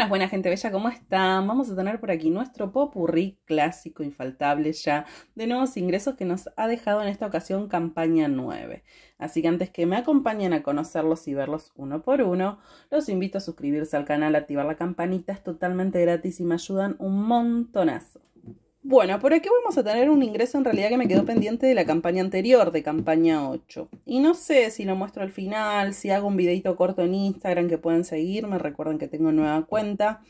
Buenas, buena gente bella, ¿cómo están? Vamos a tener por aquí nuestro popurrí clásico, infaltable ya, de nuevos ingresos que nos ha dejado en esta ocasión campaña 9. Así que antes que me acompañen a conocerlos y verlos uno por uno, los invito a suscribirse al canal, activar la campanita, es totalmente gratis y me ayudan un montonazo. Bueno, por aquí vamos a tener un ingreso en realidad que me quedó pendiente de la campaña anterior, de campaña 8. Y no sé si lo muestro al final, si hago un videito corto en Instagram que pueden seguirme, recuerden que tengo nueva cuenta.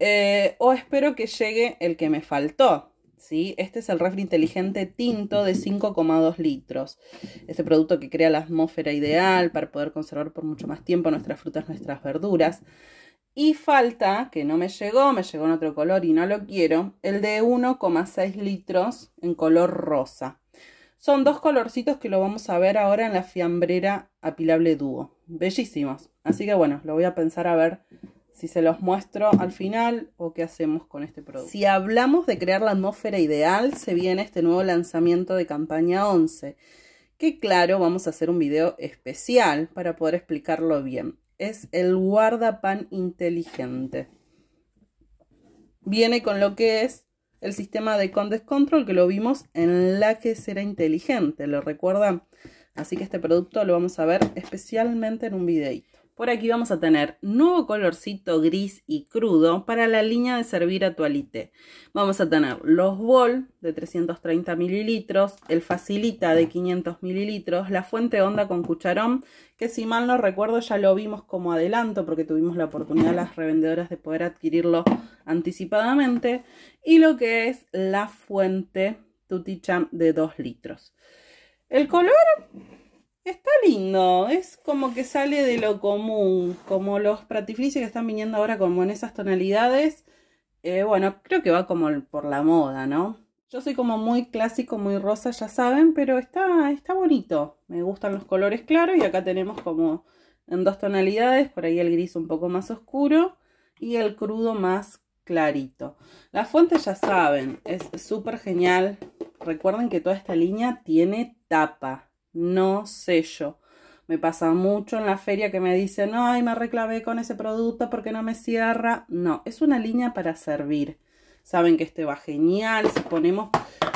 Eh, o espero que llegue el que me faltó. ¿sí? Este es el refri inteligente tinto de 5,2 litros. Este producto que crea la atmósfera ideal para poder conservar por mucho más tiempo nuestras frutas, nuestras verduras. Y falta, que no me llegó, me llegó en otro color y no lo quiero, el de 1,6 litros en color rosa. Son dos colorcitos que lo vamos a ver ahora en la fiambrera apilable dúo. Bellísimos. Así que bueno, lo voy a pensar a ver si se los muestro al final o qué hacemos con este producto. Si hablamos de crear la atmósfera ideal, se viene este nuevo lanzamiento de campaña 11. Que claro, vamos a hacer un video especial para poder explicarlo bien es el guardapan inteligente. Viene con lo que es el sistema de Condes Control que lo vimos en la que será inteligente, ¿lo recuerdan? Así que este producto lo vamos a ver especialmente en un videito. Por aquí vamos a tener nuevo colorcito gris y crudo para la línea de servir a toalite. Vamos a tener los bol de 330 mililitros, el facilita de 500 mililitros, la fuente onda con cucharón, que si mal no recuerdo ya lo vimos como adelanto porque tuvimos la oportunidad las revendedoras de poder adquirirlo anticipadamente. Y lo que es la fuente Tuticham de 2 litros. El color Está lindo, es como que sale de lo común, como los pratiflicios que están viniendo ahora como en esas tonalidades. Eh, bueno, creo que va como por la moda, ¿no? Yo soy como muy clásico, muy rosa, ya saben, pero está, está bonito. Me gustan los colores claros y acá tenemos como en dos tonalidades, por ahí el gris un poco más oscuro y el crudo más clarito. La fuente ya saben, es súper genial. Recuerden que toda esta línea tiene tapa no sé yo. Me pasa mucho en la feria que me dicen, ay, me reclavé con ese producto porque no me cierra. No, es una línea para servir. Saben que este va genial. Si ponemos,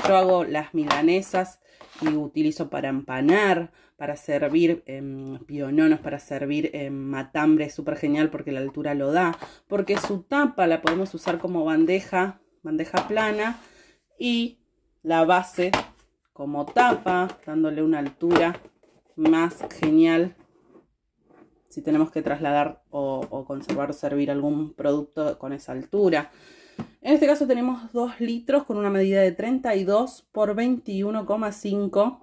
yo hago las milanesas y utilizo para empanar, para servir em, piononos, para servir em, matambre, es súper genial porque la altura lo da. Porque su tapa la podemos usar como bandeja, bandeja plana y la base como tapa, dándole una altura más genial si tenemos que trasladar o, conservar o servir algún producto con esa altura. En este caso tenemos 2 litros con una medida de 32 por 21,5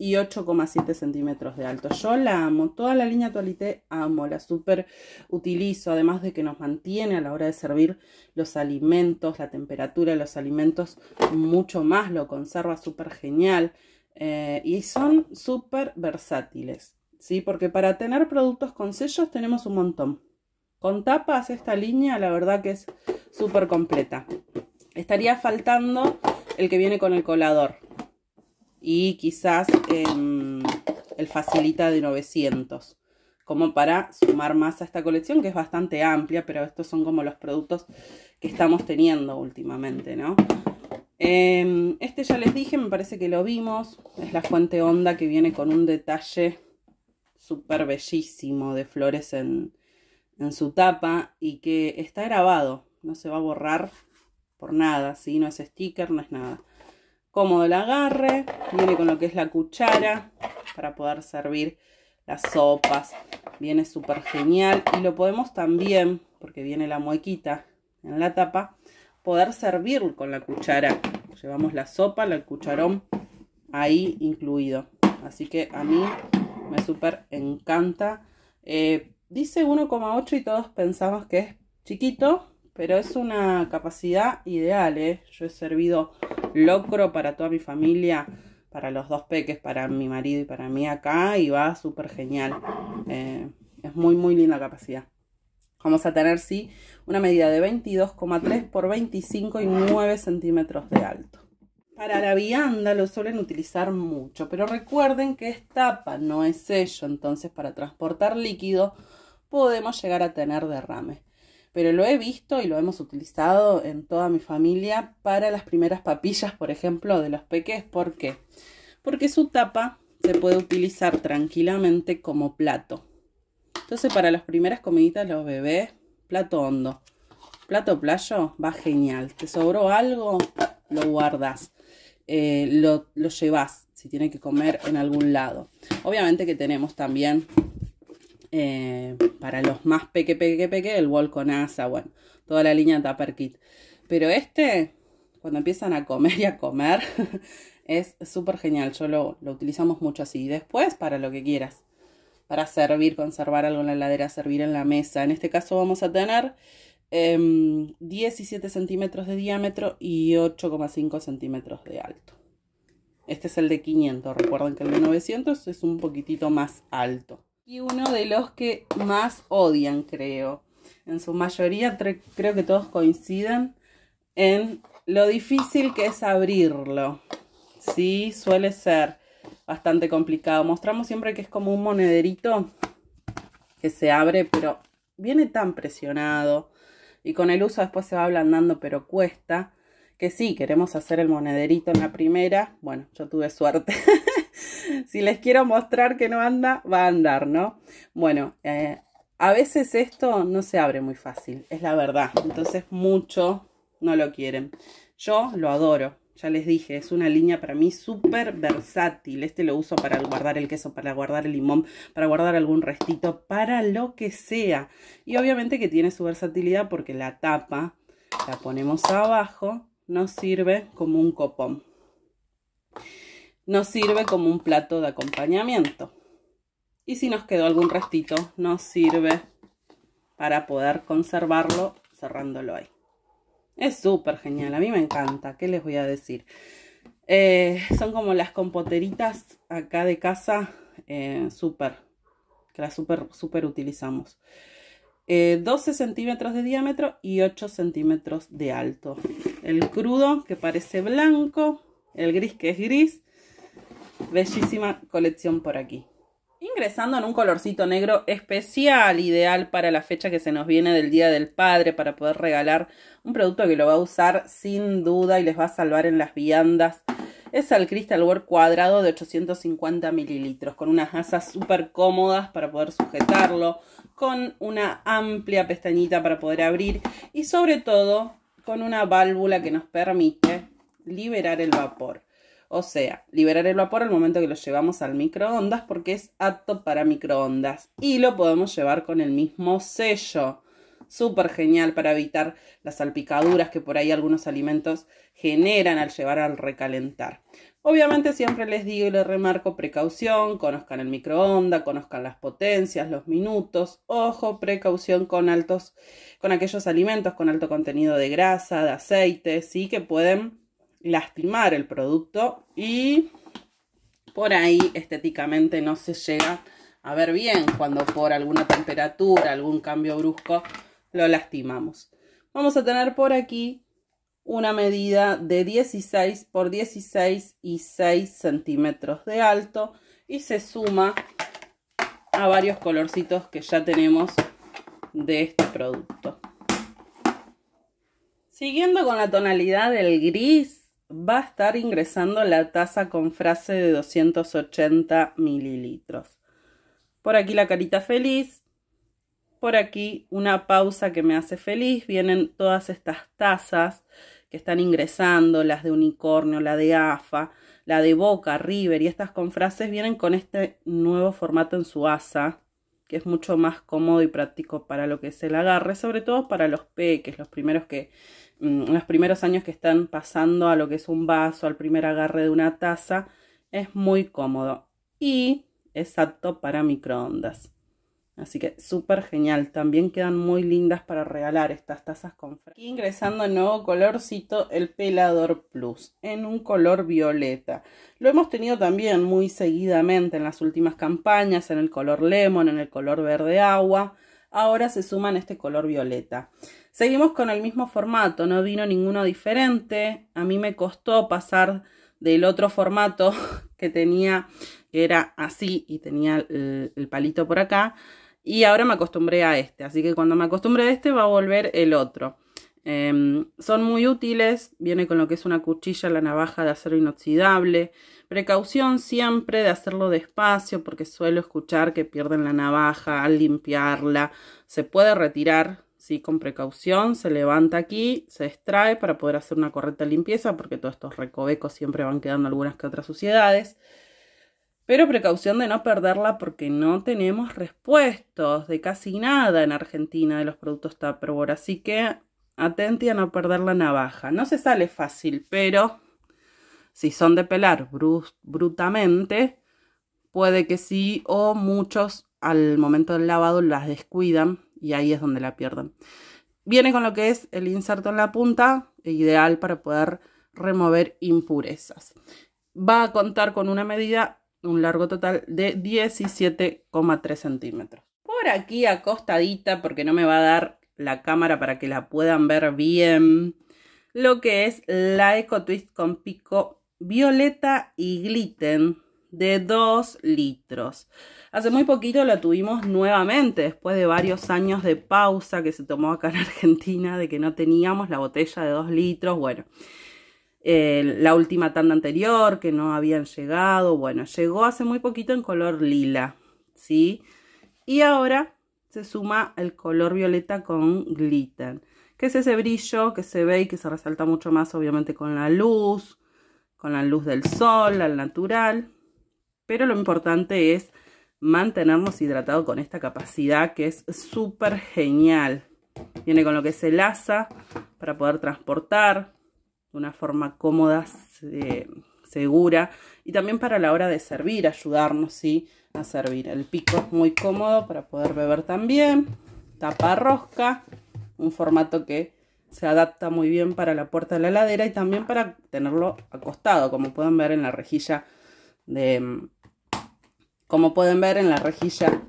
y 8,7 centímetros de alto. Yo la amo, toda la línea Toalité amo, la super utilizo, además de que nos mantiene a la hora de servir los alimentos, la temperatura de los alimentos mucho más, lo conserva súper genial eh, y son súper versátiles, ¿sí? Porque para tener productos con sellos tenemos un montón. Con tapas esta línea la verdad que es súper completa. Estaría faltando el que viene con el colador, y quizás em, el facilita de 900 como para sumar más a esta colección que es bastante amplia, pero estos son como los productos que estamos teniendo últimamente, ¿no? Em, este ya les dije, me parece que lo vimos, es la fuente onda que viene con un detalle súper bellísimo de flores en, su tapa y que está grabado, no se va a borrar por nada, si No es sticker, no es nada cómodo el agarre, viene con lo que es la cuchara para poder servir las sopas, viene súper genial y lo podemos también, porque viene la muequita en la tapa, poder servir con la cuchara, llevamos la sopa, el cucharón ahí incluido, así que a mí me súper encanta, eh, dice 1,8 y todos pensamos que es chiquito, pero es una capacidad ideal, ¿eh? Yo he servido locro para toda mi familia, para los dos peques, para mi marido y para mí acá, y va súper genial. Eh, es muy, muy linda capacidad. Vamos a tener, sí, una medida de 22,3 por 25 y 9 centímetros de alto. Para la vianda lo suelen utilizar mucho, pero recuerden que es tapa, no es sello, entonces para transportar líquido podemos llegar a tener derrame pero lo he visto y lo hemos utilizado en toda mi familia para las primeras papillas, por ejemplo, de los peques. ¿Por qué? Porque su tapa se puede utilizar tranquilamente como plato. Entonces, para las primeras comiditas los bebés, plato hondo. Plato playo va genial. ¿Te sobró algo? Lo guardas. Eh, lo, lo llevas si tiene que comer en algún lado. Obviamente que tenemos también eh, para los más peque, peque, peque, el wall con asa, bueno, toda la línea Tupper Kit. Pero este, cuando empiezan a comer y a comer, es súper genial. Yo lo, utilizamos mucho así. Después, para lo que quieras. Para servir, conservar algo en la heladera, servir en la mesa. En este caso vamos a tener 17 em, centímetros de diámetro y 8,5 centímetros de alto. Este es el de 500. Recuerden que el de 900 es un poquitito más alto y uno de los que más odian, creo. En su mayoría creo que todos coinciden en lo difícil que es abrirlo. Sí, suele ser bastante complicado. Mostramos siempre que es como un monederito que se abre, pero viene tan presionado y con el uso después se va ablandando, pero cuesta. Que sí, queremos hacer el monederito en la primera. Bueno, yo tuve suerte. si les quiero mostrar que no anda, va a andar, ¿no? Bueno, eh, a veces esto no se abre muy fácil, es la verdad. Entonces mucho no lo quieren. Yo lo adoro, ya les dije, es una línea para mí súper versátil. Este lo uso para guardar el queso, para guardar el limón, para guardar algún restito, para lo que sea. Y obviamente que tiene su versatilidad porque la tapa la ponemos abajo, nos sirve como un copón nos sirve como un plato de acompañamiento. Y si nos quedó algún restito, nos sirve para poder conservarlo cerrándolo ahí. Es súper genial, a mí me encanta, ¿qué les voy a decir? Eh, son como las compoteritas acá de casa, eh, súper, que las súper, utilizamos. 12 eh, centímetros de diámetro y 8 centímetros de alto. El crudo, que parece blanco, el gris que es gris, bellísima colección por aquí. Ingresando en un colorcito negro especial, ideal para la fecha que se nos viene del Día del Padre, para poder regalar un producto que lo va a usar sin duda y les va a salvar en las viandas. Es el Crystal Work cuadrado de 850 mililitros, con unas asas súper cómodas para poder sujetarlo, con una amplia pestañita para poder abrir y sobre todo con una válvula que nos permite liberar el vapor. O sea, liberar el vapor al momento que lo llevamos al microondas porque es apto para microondas. Y lo podemos llevar con el mismo sello. Súper genial para evitar las salpicaduras que por ahí algunos alimentos generan al llevar al recalentar. Obviamente siempre les digo y les remarco precaución, conozcan el microondas, conozcan las potencias, los minutos, ojo, precaución con altos, con aquellos alimentos con alto contenido de grasa, de aceite, sí que pueden lastimar el producto y por ahí estéticamente no se llega a ver bien cuando por alguna temperatura, algún cambio brusco lo lastimamos. Vamos a tener por aquí una medida de 16 por 16 y 6 centímetros de alto y se suma a varios colorcitos que ya tenemos de este producto. Siguiendo con la tonalidad del gris, va a estar ingresando la taza con frase de 280 mililitros. Por aquí la carita feliz, por aquí una pausa que me hace feliz. Vienen todas estas tazas que están ingresando, las de unicornio, la de AFA, la de Boca, River, y estas con frases vienen con este nuevo formato en su asa, que es mucho más cómodo y práctico para lo que es el agarre, sobre todo para los peques, los primeros que, en mm, los primeros años que están pasando a lo que es un vaso, al primer agarre de una taza, es muy cómodo y es apto para microondas. Así que súper genial. También quedan muy lindas para regalar estas tazas con Aquí ingresando en nuevo colorcito, el Pelador Plus, en un color violeta. Lo hemos tenido también muy seguidamente en las últimas campañas, en el color lemon, en el color verde agua. Ahora se suman este color violeta. Seguimos con el mismo formato, no vino ninguno diferente. A mí me costó pasar del otro formato que tenía, que era así y tenía el, palito por acá. Y ahora me acostumbré a este, así que cuando me acostumbre a este va a volver el otro. Em, son muy útiles, viene con lo que es una cuchilla, la navaja de acero inoxidable. Precaución siempre de hacerlo despacio porque suelo escuchar que pierden la navaja al limpiarla. Se puede retirar ¿sí? con precaución, se levanta aquí, se extrae para poder hacer una correcta limpieza, porque todos estos recovecos siempre van quedando algunas que otras suciedades. Pero precaución de no perderla porque no tenemos respuestos de casi nada en Argentina de los productos Tupperware. Así que atente a no perder la navaja. No se sale fácil, pero si son de pelar brutamente, puede que sí o muchos al momento del lavado las descuidan y ahí es donde la pierden. Viene con lo que es el inserto en la punta, ideal para poder remover impurezas. Va a contar con una medida, un largo total de 17,3 centímetros. Por aquí acostadita, porque no me va a dar la cámara para que la puedan ver bien, lo que es la Eco Twist con pico violeta y glitten de 2 litros. Hace muy poquito la tuvimos nuevamente, después de varios años de pausa que se tomó acá en Argentina, de que no teníamos la botella de 2 litros. Bueno, eh, la última tanda anterior que no habían llegado. Bueno, llegó hace muy poquito en color lila, ¿sí? Y ahora se suma el color violeta con glitter, que es ese brillo que se ve y que se resalta mucho más obviamente con la luz, con la luz del sol, al natural. Pero lo importante es mantenernos hidratados con esta capacidad que es súper genial. Viene con lo que es el asa para poder transportar de una forma cómoda, segura. Y también para la hora de servir, ayudarnos ¿sí? a servir. El pico es muy cómodo para poder beber también. Tapa rosca, un formato que se adapta muy bien para la puerta de la heladera y también para tenerlo acostado, como pueden ver en la rejilla de como pueden ver en la rejilla,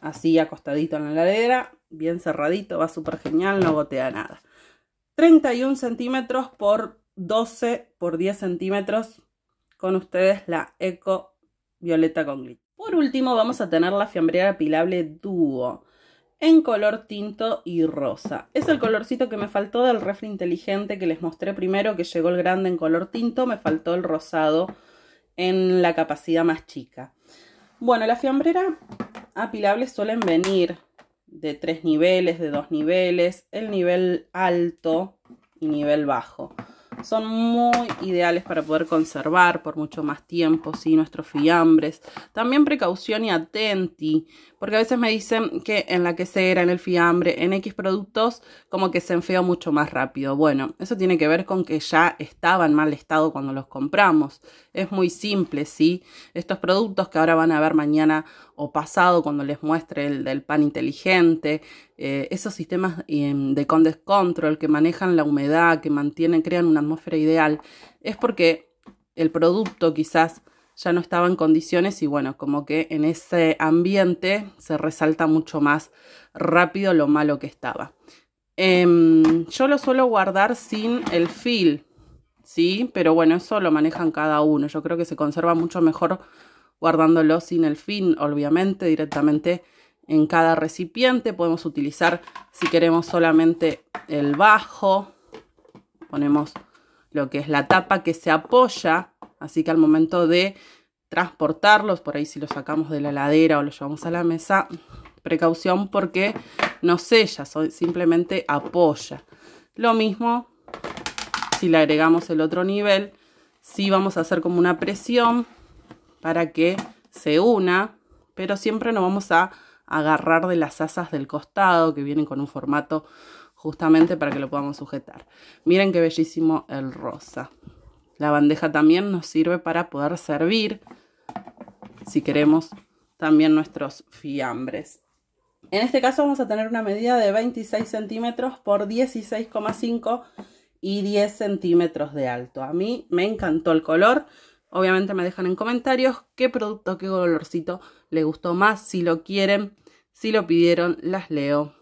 así acostadito en la ladera, bien cerradito, va súper genial, no gotea nada. 31 centímetros por 12 por 10 centímetros con ustedes la Eco Violeta con Glitter. Por último vamos a tener la fiambrera apilable Dúo en color tinto y rosa. Es el colorcito que me faltó del refri inteligente que les mostré primero, que llegó el grande en color tinto, me faltó el rosado en la capacidad más chica. Bueno, las fiambreras apilables suelen venir de tres niveles, de dos niveles, el nivel alto y nivel bajo. Son muy ideales para poder conservar por mucho más tiempo, si Nuestros fiambres. También precaución y atenti, porque a veces me dicen que en la quesera, en el fiambre, en X productos, como que se enfeó mucho más rápido. Bueno, eso tiene que ver con que ya estaba en mal estado cuando los compramos. Es muy simple, ¿sí? Estos productos que ahora van a ver mañana o pasado cuando les muestre el del pan inteligente, eh, esos sistemas em, de Condes Control que manejan la humedad, que mantienen, crean una atmósfera ideal, es porque el producto quizás ya no estaba en condiciones y bueno, como que en ese ambiente se resalta mucho más rápido lo malo que estaba. Em, yo lo suelo guardar sin el fil, ¿sí? Pero bueno, eso lo manejan cada uno. Yo creo que se conserva mucho mejor guardándolo sin el fin, obviamente, directamente en cada recipiente. Podemos utilizar, si queremos, solamente el bajo. Ponemos lo que es la tapa que se apoya Así que al momento de transportarlos, por ahí si los sacamos de la heladera o los llevamos a la mesa, precaución porque no sella, simplemente apoya. Lo mismo si le agregamos el otro nivel, si sí vamos a hacer como una presión para que se una, pero siempre nos vamos a agarrar de las asas del costado que vienen con un formato justamente para que lo podamos sujetar. Miren qué bellísimo el rosa. La bandeja también nos sirve para poder servir, si queremos, también nuestros fiambres. En este caso vamos a tener una medida de 26 centímetros por 16,5 y 10 centímetros de alto. A mí me encantó el color. Obviamente me dejan en comentarios qué producto, qué colorcito le gustó más. Si lo quieren, si lo pidieron, las leo